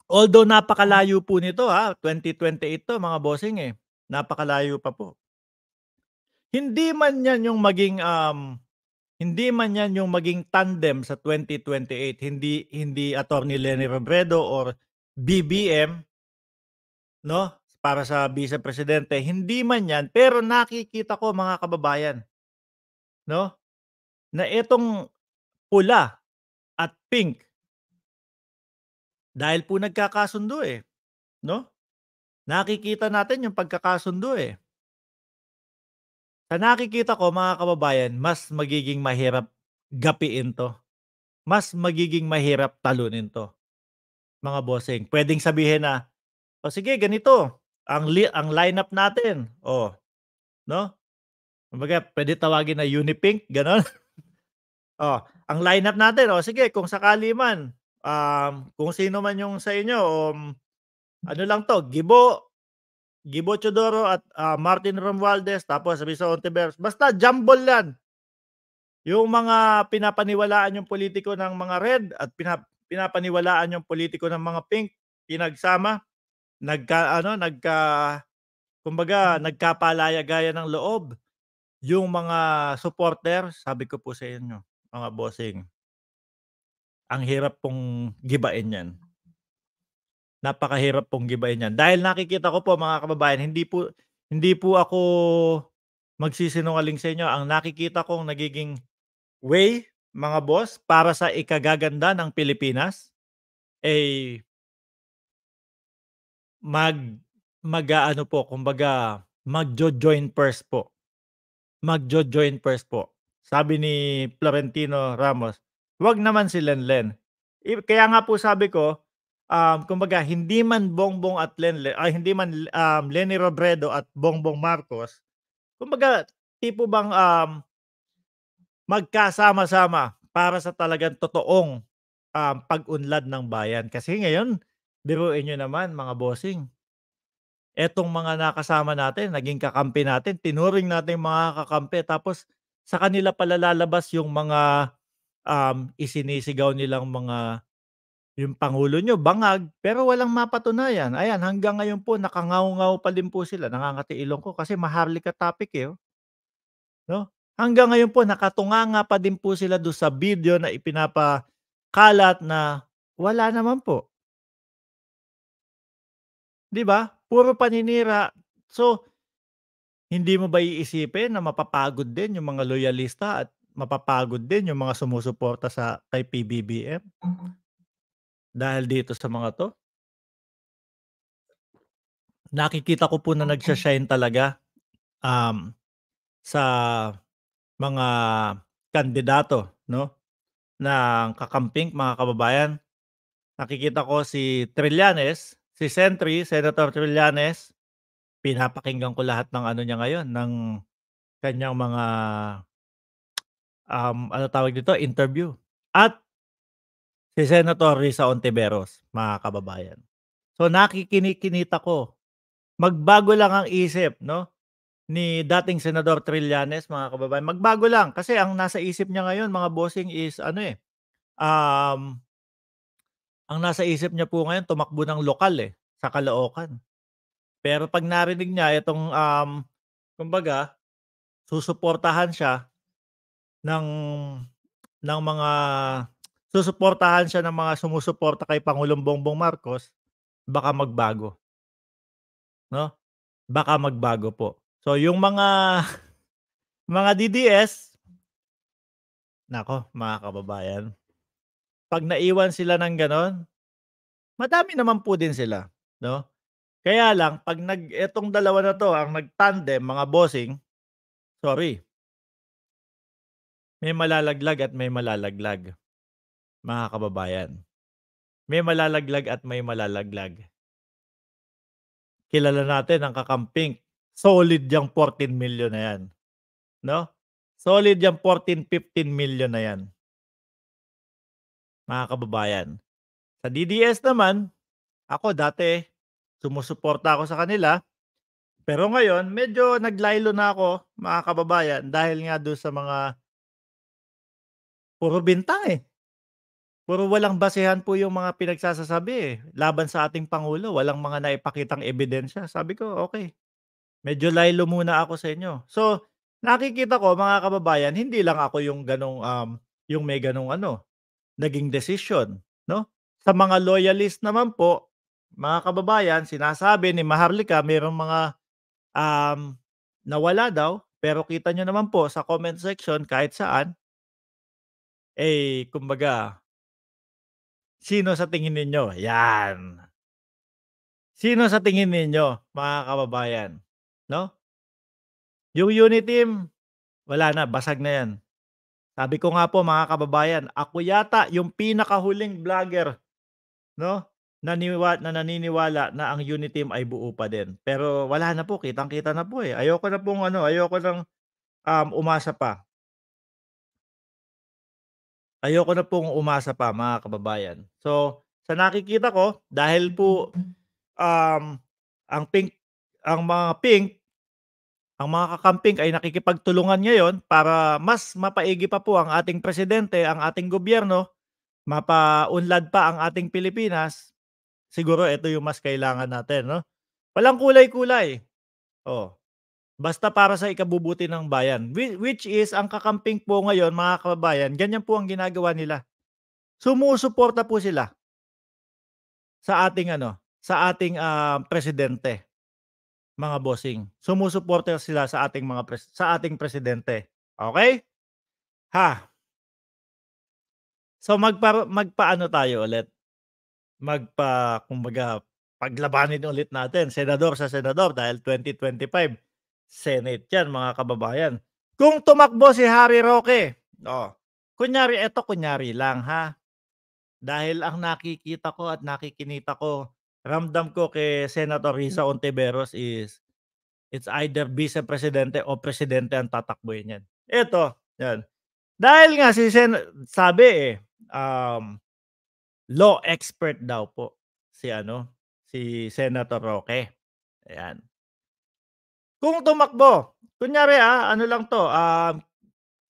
Although napakalayo po nito ha, 2028 ito mga bossing eh. Napakalayo pa po. Hindi man 'yan yung maging um, hindi man 'yan yung maging tandem sa 2028, hindi hindi Attorney Lenny Robredo or BBM, no? Para sa Vice Presidente, hindi man 'yan, pero nakikita ko mga kababayan, no? Na itong pula at pink dahil po nagkakasundo eh, no? Nakikita natin yung pagkakasundo eh. Sa nakikita ko mga kababayan, mas magiging mahirap gapiin to. Mas magiging mahirap talunin to mga bossing. Pwedeng sabihin na, o sige, ganito, ang, li- ang lineup natin, o, oh, no? Kumbaga, pwede tawagin na Unipink, ganon. oh, ang lineup natin, o oh, sige, kung sakali man, um, kung sino man yung sa inyo, um, ano lang to, Gibo, Gibo Chodoro at uh, Martin Romualdez, tapos sabi sa Ontiveros, basta jumble yan. Yung mga pinapaniwalaan yung politiko ng mga red at pinap pinapaniwalaan yung politiko ng mga pink, pinagsama, nagka ano, nagka kumbaga nagkapalaya gaya ng loob yung mga supporter, sabi ko po sa inyo, mga bossing. Ang hirap pong gibain 'yan. Napakahirap pong gibain 'yan. Dahil nakikita ko po mga kababayan, hindi po hindi po ako magsisinungaling sa inyo. Ang nakikita kong nagiging way mga boss, para sa ikagaganda ng Pilipinas, ay eh, mag mag ano po, kumbaga magjo-join purse po. Magjo-join purse po. Sabi ni Florentino Ramos, wag naman si Lenlen. Kaya nga po sabi ko, um, kumbaga hindi man Bongbong at Lenlen, ay hindi man um, Lenny Robredo at Bongbong Marcos, kumbaga tipo bang um, magkasama-sama para sa talagang totoong um, pag-unlad ng bayan. Kasi ngayon, biruin nyo naman mga bossing, etong mga nakasama natin, naging kakampi natin, tinuring natin mga kakampi, tapos sa kanila pala lalabas yung mga um, isinisigaw nilang mga yung pangulo nyo, bangag, pero walang mapatunayan. Ayan, hanggang ngayon po, nakangaw-ngaw pa din po sila. Nangangati ilong ko kasi maharlika topic eh. Oh. No? Hanggang ngayon po, nakatunganga pa din po sila do sa video na ipinapakalat na wala naman po. 'Di ba? Puro paninira. So, hindi mo ba iisipin na mapapagod din yung mga loyalista at mapapagod din yung mga sumusuporta sa kay PBBM dahil dito sa mga to? Nakikita ko po na nagsha talaga um, sa mga kandidato, no? ng kakamping mga kababayan. Nakikita ko si Trillanes, si Sentry, Senator Trillanes. Pinapakinggan ko lahat ng ano niya ngayon, ng kanyang mga um, ano tawag dito, interview. At si Senator Risa Ontiveros, mga kababayan. So nakikinikinita ko. Magbago lang ang isip, no? ni dating Senador Trillanes, mga kababayan. Magbago lang kasi ang nasa isip niya ngayon, mga bossing is ano eh, um, ang nasa isip niya po ngayon, tumakbo ng lokal eh, sa Kalookan Pero pag narinig niya itong, um, kumbaga, susuportahan siya ng, ng mga, susuportahan siya ng mga sumusuporta kay Pangulong Bongbong Marcos, baka magbago. No? Baka magbago po. So yung mga mga DDS nako, mga kababayan, pag naiwan sila ng ganon, madami naman po din sila, no? Kaya lang pag nag etong dalawa na to ang nagtandem mga bossing, sorry. May malalaglag at may malalaglag. Mga kababayan. May malalaglag at may malalaglag kilala natin ang kakamping solid yung 14 million na yan. No? Solid yung 14, 15 million na yan. Mga kababayan. Sa DDS naman, ako dati, sumusuporta ako sa kanila. Pero ngayon, medyo naglaylo na ako, mga kababayan, dahil nga doon sa mga puro bintang eh. Puro walang basehan po yung mga pinagsasasabi eh. Laban sa ating Pangulo, walang mga naipakitang ebidensya. Sabi ko, okay, medyo lilo muna ako sa inyo. So, nakikita ko mga kababayan, hindi lang ako yung ganong um yung may ganong ano naging decision, no? Sa mga loyalist naman po, mga kababayan, sinasabi ni Maharlika mayroong mga um nawala daw, pero kita nyo naman po sa comment section kahit saan eh kumbaga sino sa tingin ninyo? Yan. Sino sa tingin ninyo, mga kababayan? 'No? Yung team, wala na, basag na 'yan. Sabi ko nga po mga kababayan, ako yata yung pinakahuling vlogger, 'no? Naniwa, na naniniwala na ang team ay buo pa din. Pero wala na po, kitang-kita na po eh. Ayoko na pong ano, ayoko nang um, umasa pa. Ayoko na pong umasa pa mga kababayan. So, sa nakikita ko, dahil po um, ang pink ang mga Pink, ang mga kakamping ay nakikipagtulungan ngayon para mas mapaigi pa po ang ating presidente, ang ating gobyerno, mapaunlad pa ang ating Pilipinas. Siguro ito yung mas kailangan natin, no? Walang kulay-kulay. Oh. Basta para sa ikabubuti ng bayan. Which is ang kakamping po ngayon, mga kababayan, ganyan po ang ginagawa nila. Sumusuporta po sila sa ating ano, sa ating uh, presidente mga bossing. Sumusuporta sila sa ating mga pres- sa ating presidente. Okay? Ha. So magpa magpaano tayo ulit? Magpa kumbaga paglabanin ulit natin senador sa senador dahil 2025 Senate 'yan mga kababayan. Kung tumakbo si Harry Roque, oh, kunyari ito kunyari lang ha. Dahil ang nakikita ko at nakikinita ko ramdam ko kay Senator Risa Ontiveros is it's either vice-presidente o presidente ang tatakbuhin niyan. Ito, yan. Dahil nga si Sen sabi eh, um, law expert daw po si ano, si Senator Roque. Ayan. Kung tumakbo, kunyari ah, ano lang to, um,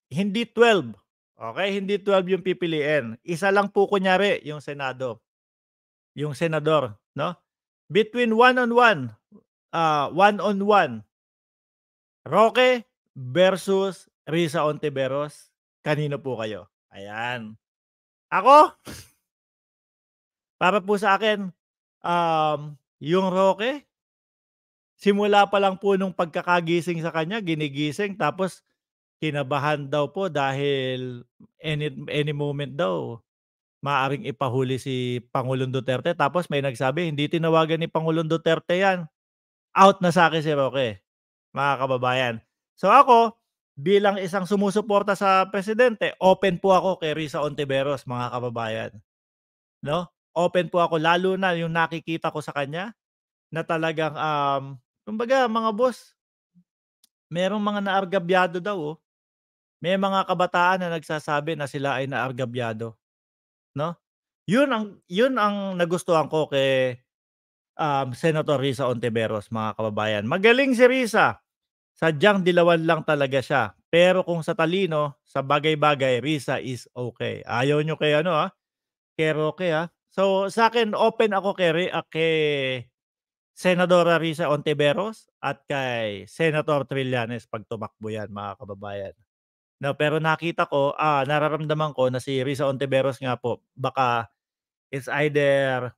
hindi 12. Okay, hindi 12 yung pipiliin. Isa lang po kunyari yung Senado. Yung senador no? Between one-on-one, uh, ah, one-on-one, Roque versus Risa Ontiveros, kanino po kayo? Ayan. Ako, para po sa akin, um, yung Roque, simula pa lang po nung pagkakagising sa kanya, ginigising, tapos kinabahan daw po dahil any, any moment daw maaring ipahuli si Pangulong Duterte. Tapos may nagsabi, hindi tinawagan ni Pangulong Duterte yan. Out na sa akin si Roque, mga kababayan. So ako, bilang isang sumusuporta sa presidente, open po ako kay Risa Ontiveros, mga kababayan. No? Open po ako, lalo na yung nakikita ko sa kanya na talagang, um, kumbaga mga boss, merong mga naargabyado daw. Oh. May mga kabataan na nagsasabi na sila ay naargabyado no? Yun ang yun ang nagustuhan ko kay um, Senator Risa Ontiveros, mga kababayan. Magaling si Risa. Sadyang dilawan lang talaga siya. Pero kung sa talino, sa bagay-bagay, Risa is okay. Ayaw nyo kay ano ha? Ah, kay Roque ha? Ah. So sa akin, open ako kay, ah, kay Senadora Risa Ontiveros at kay Senator Trillanes pag tumakbo yan, mga kababayan. No, pero nakita ko, ah, nararamdaman ko na si Risa Ontiveros nga po, baka it's either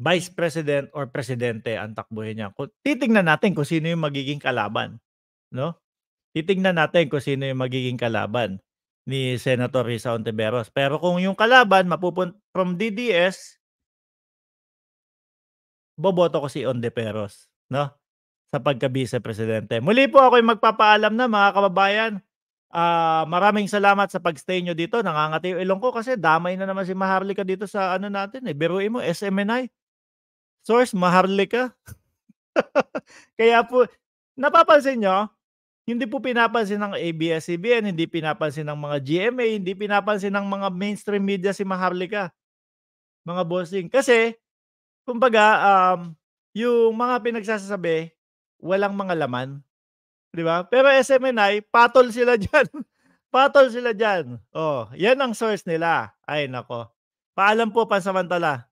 vice president or presidente ang takbuhin niya. titingnan natin kung sino yung magiging kalaban. No? Titingnan natin kung sino yung magiging kalaban ni Senator Risa Ontiveros. Pero kung yung kalaban mapupunta from DDS, boboto ko si Ontiveros. No? sa pagka-vice presidente. Muli po ako ay magpapaalam na mga kababayan. Uh, maraming salamat sa pagstay nyo dito. Nangangati yung ilong ko kasi damay na naman si Maharlika dito sa ano natin. Eh. Biruin mo, SMNI. Source, Maharlika. Kaya po, napapansin nyo, hindi po pinapansin ng ABS-CBN, hindi pinapansin ng mga GMA, hindi pinapansin ng mga mainstream media si Maharlika. Mga bossing. Kasi, kumbaga, um, yung mga pinagsasabi, walang mga laman. 'Di ba? Pero SMNI, patol sila diyan. patol sila diyan. Oh, 'yan ang source nila. Ay nako. Paalam po pansamantala.